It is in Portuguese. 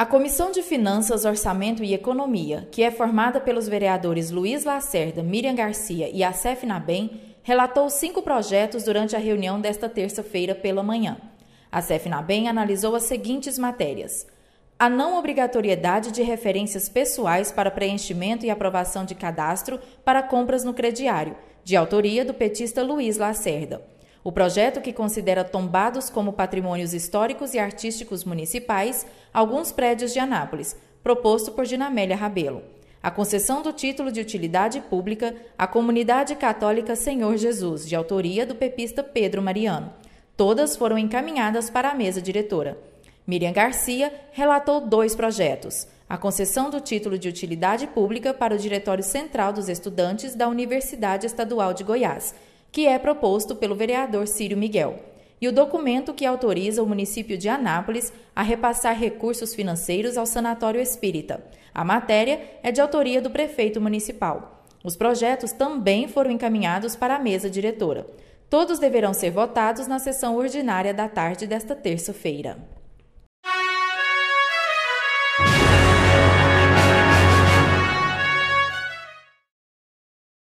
A Comissão de Finanças, Orçamento e Economia, que é formada pelos vereadores Luiz Lacerda, Miriam Garcia e Acef Nabem, relatou cinco projetos durante a reunião desta terça-feira pela manhã. A CEFNABEM analisou as seguintes matérias: a não obrigatoriedade de referências pessoais para preenchimento e aprovação de cadastro para compras no crediário, de autoria do petista Luiz Lacerda. O projeto, que considera tombados como patrimônios históricos e artísticos municipais alguns prédios de Anápolis, proposto por Dinamélia Rabelo. A concessão do título de utilidade pública à Comunidade Católica Senhor Jesus, de autoria do pepista Pedro Mariano. Todas foram encaminhadas para a mesa diretora. Miriam Garcia relatou dois projetos: a concessão do título de utilidade pública para o Diretório Central dos Estudantes da Universidade Estadual de Goiás que é proposto pelo vereador Círio Miguel, e o documento que autoriza o município de Anápolis a repassar recursos financeiros ao Sanatório Espírita. A matéria é de autoria do prefeito municipal. Os projetos também foram encaminhados para a mesa diretora. Todos deverão ser votados na sessão ordinária da tarde desta terça-feira.